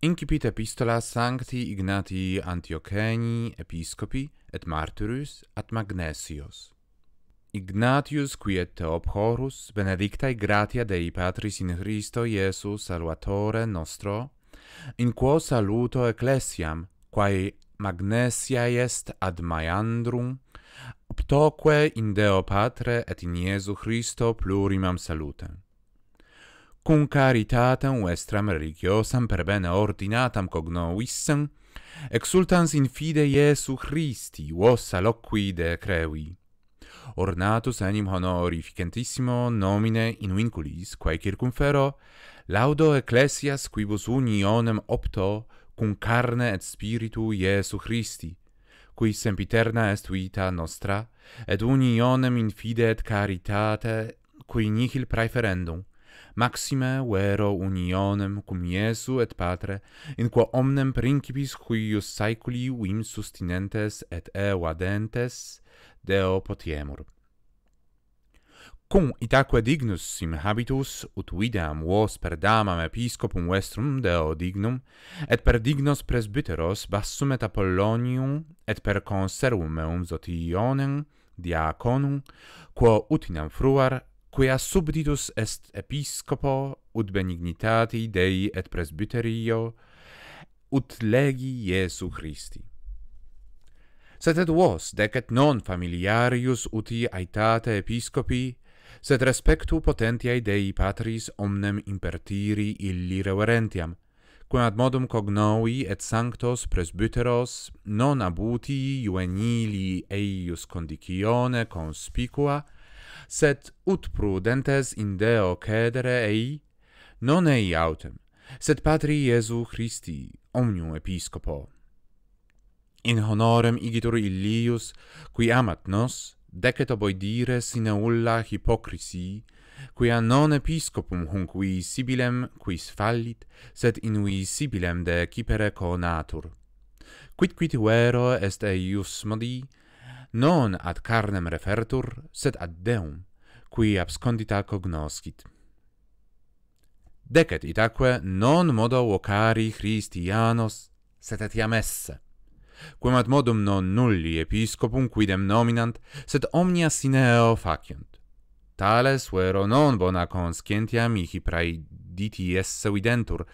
Incipit epistola sancti Ignatii Antiocheni episcopi et martyrus ad Magnesios. Ignatius qui et Theophorus, benedictae gratia Dei Patris in Christo Iesus salvatore nostro, in quo saluto ecclesiam, quae Magnesia est ad Maiandrum, optoque in Deo Patre et in Iesu Christo plurimam salutem cum caritatem vestram religiosam per bene ordinatam cognovissam, exultans in fide Iesu Christi, vos aloqui de crevi. Ornatus enim honorificentissimo nomine in vinculis, quae circumfero, laudo ecclesias quibus unionem opto cum carne et spiritu Iesu Christi, cui sempiterna est vita nostra, et unionem in fide et caritate cui nihil praeferendum, maxime vero unionem cum Iesu et Patre, in quo omnem principis cuius saeculi vim sustinentes et evadentes, Deo potiemur. Cum itaque dignus sim habitus, ut videam vos per damam episcopum vestrum Deo dignum, et per dignos presbyteros bassum et Apollonium, et per conservum meum zotionem, diaconum, quo utinam fruar quia subditus est episcopo ut benignitati Dei et presbyterio ut legi Iesu Christi. Sed et vos, decet non familiarius uti aetate episcopi, sed respectu potentiae Dei Patris omnem impertiri illi reverentiam, quem ad modum cognovi et sanctos presbyteros non abuti juvenili eius condicione conspicua, sed ut prudentes in deo cedere ei non ei autem sed patri iesu christi omnium episcopo in honorem igitur illius qui amat nos deceto boi dire sine ulla hypocrisi quia non episcopum hunc vi sibilem quis fallit sed in vi sibilem de cipere conatur quid quid vero est eius modi non ad carnem refertur sed ad deum qui abscondita cognoscit. Decet itaque non modo vocari Christianos, sed etiam esse. Quem ad modum non nulli episcopum quidem nominant, sed omnia sineo faciunt. Tales vero non bona conscientia mihi praediti esse videntur,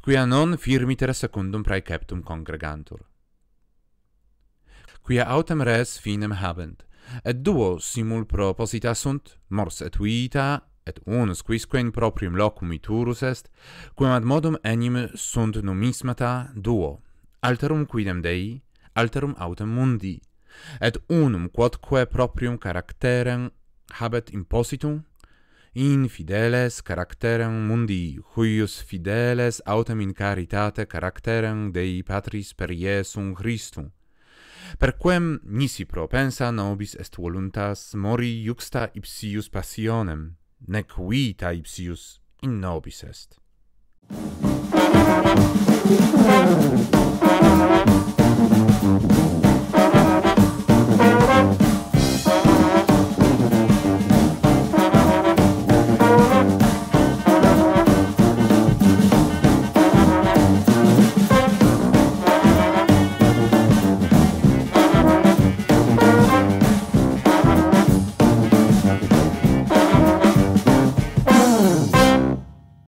quia non firmiter secundum prae captum congregantur. Quia autem res finem habent, et duo simul proposita sunt, mors et vita, et unus quisque in proprium locum iturus est, quem ad modum enim sunt numismata duo, alterum quidem Dei, alterum autem mundi, et unum quodque proprium caracterem habet impositum, in infideles caracterem mundi, huius fideles autem in caritate caracterem Dei Patris per Iesum Christum, per quem nisi pro pensa nobis est voluntas mori juxta ipsius passionem nec vita ipsius in nobis est